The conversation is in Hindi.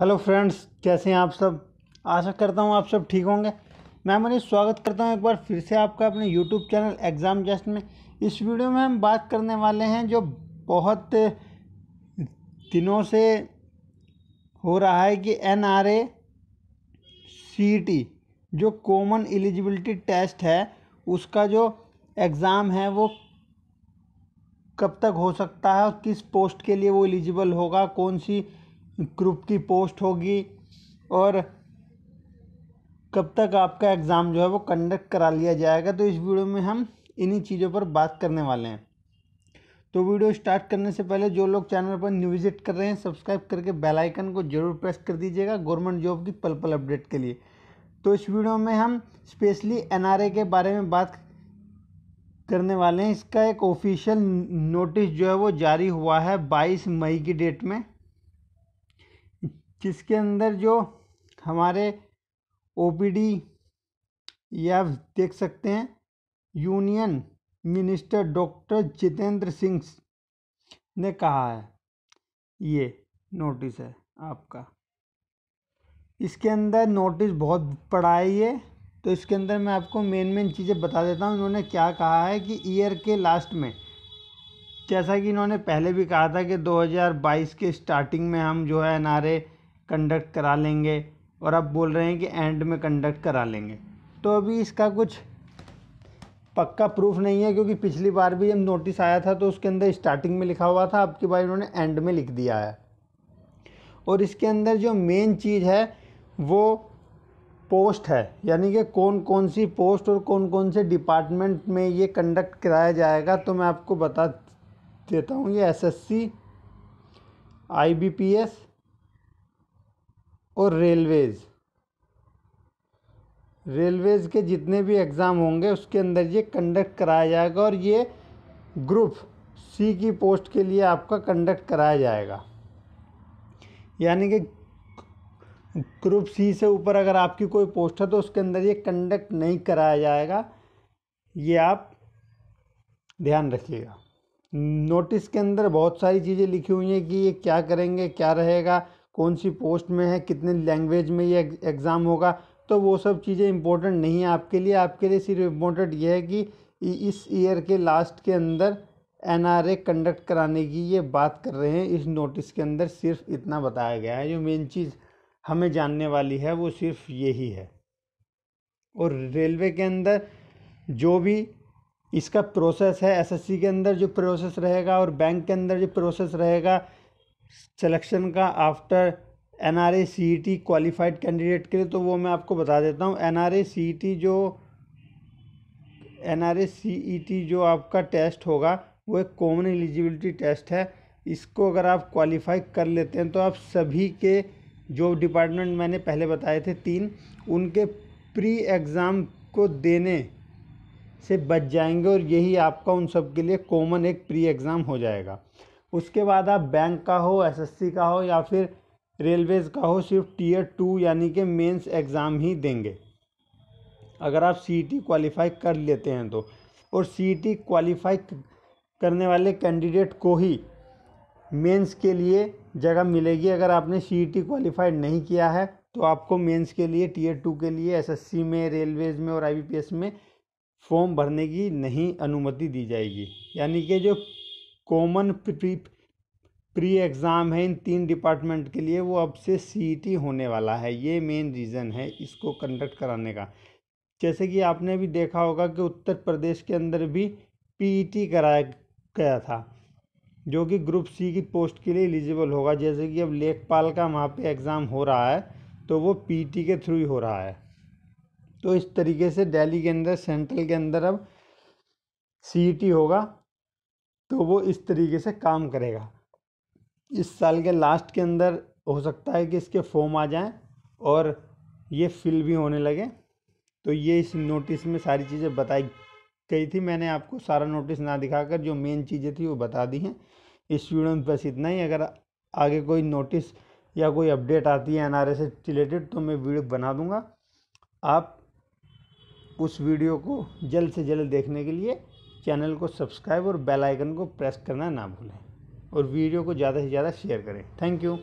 हेलो फ्रेंड्स कैसे हैं आप सब आशा करता हूं आप सब ठीक होंगे मैं मनी स्वागत करता हूं एक बार फिर से आपका अपने यूट्यूब चैनल एग्ज़ाम जस्ट में इस वीडियो में हम बात करने वाले हैं जो बहुत दिनों से हो रहा है कि N R A C T जो कॉमन एलिजिबिलिटी टेस्ट है उसका जो एग्ज़ाम है वो कब तक हो सकता है और किस पोस्ट के लिए वो एलिजिबल होगा कौन सी ग्रुप की पोस्ट होगी और कब तक आपका एग्ज़ाम जो है वो कंडक्ट करा लिया जाएगा तो इस वीडियो में हम इन्हीं चीज़ों पर बात करने वाले हैं तो वीडियो स्टार्ट करने से पहले जो लोग चैनल पर न्यू विजिट कर रहे हैं सब्सक्राइब करके बेल आइकन को जरूर प्रेस कर दीजिएगा गवर्नमेंट जॉब की पल पल अपडेट के लिए तो इस वीडियो में हम स्पेशली एन के बारे में बात करने वाले हैं इसका एक ऑफिशियल नोटिस जो है वो जारी हुआ है 22 मई की डेट में जिसके अंदर जो हमारे डी या देख सकते हैं union minister doctor Jitendra Singh ने कहा है ये नोटिस है आपका इसके अंदर नोटिस बहुत बड़ा है ये तो इसके अंदर मैं आपको मेन मेन चीज़ें बता देता हूँ इन्होंने क्या कहा है कि ईयर के लास्ट में जैसा कि इन्होंने पहले भी कहा था कि 2022 के स्टार्टिंग में हम जो है एन कंडक्ट करा लेंगे और अब बोल रहे हैं कि एंड में कंडक्ट करा लेंगे तो अभी इसका कुछ पक्का प्रूफ नहीं है क्योंकि पिछली बार भी जब नोटिस आया था तो उसके अंदर स्टार्टिंग में लिखा हुआ था अब की बार इन्होंने एंड में लिख दिया है और इसके अंदर जो मेन चीज़ है वो पोस्ट है यानी कि कौन कौन सी पोस्ट और कौन कौन से डिपार्टमेंट में ये कंडक्ट कराया जाएगा तो मैं आपको बता देता हूँ ये एसएससी आईबीपीएस और रेलवेज़ रेलवेज़ के जितने भी एग्ज़ाम होंगे उसके अंदर ये कंडक्ट कराया जाएगा और ये ग्रुप सी की पोस्ट के लिए आपका कंडक्ट कराया जाएगा यानी कि ग्रुप सी से ऊपर अगर आपकी कोई पोस्ट है तो उसके अंदर ये कंडक्ट नहीं कराया जाएगा ये आप ध्यान रखिएगा नोटिस के अंदर बहुत सारी चीज़ें लिखी हुई हैं कि ये क्या करेंगे क्या रहेगा कौन सी पोस्ट में है कितने लैंग्वेज में ये एग्ज़ाम होगा तो वो सब चीज़ें इम्पोर्टेंट नहीं है आपके लिए आपके लिए सिर्फ इम्पोर्टेंट ये है कि इस ईयर के लास्ट के अंदर एन कंडक्ट कराने की ये बात कर रहे हैं इस नोटिस के अंदर सिर्फ इतना बताया गया है जो मेन चीज़ हमें जानने वाली है वो सिर्फ यही है और रेलवे के अंदर जो भी इसका प्रोसेस है एसएससी के अंदर जो प्रोसेस रहेगा और बैंक के अंदर जो प्रोसेस रहेगा सिलेक्शन का after N R A C T qualified candidate के लिए तो वो मैं आपको बता देता हूँ एन आर सी टी जो N R A C E T जो आपका टेस्ट होगा वो एक कॉमन एलिजिबिलिटी टेस्ट है इसको अगर आप क्वालिफाई कर लेते हैं तो आप सभी के जो डिपार्टमेंट मैंने पहले बताए थे तीन उनके प्री एग्ज़ाम को देने से बच जाएंगे और यही आपका उन सब के लिए कॉमन एक प्री एग्ज़ाम हो जाएगा उसके बाद आप बैंक का हो एसएससी का हो या फिर रेलवेज़ का हो सिर्फ टीयर टू यानी कि मेंस एग्ज़ाम ही देंगे अगर आप सीटी क्वालिफाई e कर लेते हैं तो और सीटी e क्वालिफाई करने वाले कैंडिडेट को ही मेंस के लिए जगह मिलेगी अगर आपने सीटी क्वालिफाइड e नहीं किया है तो आपको मेंस के लिए टीयर टू के लिए एसएससी में रेलवेज़ में और आईबीपीएस में फॉर्म भरने की नहीं अनुमति दी जाएगी यानी कि जो कॉमन प्री प्री एग्ज़ाम है इन तीन डिपार्टमेंट के लिए वो अब से सी होने वाला है ये मेन रीज़न है इसको कंडक्ट कराने का जैसे कि आपने भी देखा होगा कि उत्तर प्रदेश के अंदर भी पी कराया गया था जो कि ग्रुप सी की पोस्ट के लिए एलिजिबल होगा जैसे कि अब लेखपाल का वहाँ पे एग्ज़ाम हो रहा है तो वो पी के थ्रू ही हो रहा है तो इस तरीके से दिल्ली के अंदर सेंट्रल के अंदर अब सी होगा तो वो इस तरीके से काम करेगा इस साल के लास्ट के अंदर हो सकता है कि इसके फॉर्म आ जाएं और ये फिल भी होने लगे तो ये इस नोटिस में सारी चीज़ें बताई गई थी मैंने आपको सारा नोटिस ना दिखाकर जो मेन चीज़ें थी वो बता दी हैं इस वीडियो में बस इतना ही अगर आगे कोई नोटिस या कोई अपडेट आती है एन से रिलेटेड तो मैं वीडियो बना दूँगा आप उस वीडियो को जल्द से जल्द देखने के लिए चैनल को सब्सक्राइब और बेल आइकन को प्रेस करना ना भूलें और वीडियो को ज़्यादा से ज़्यादा शेयर करें थैंक यू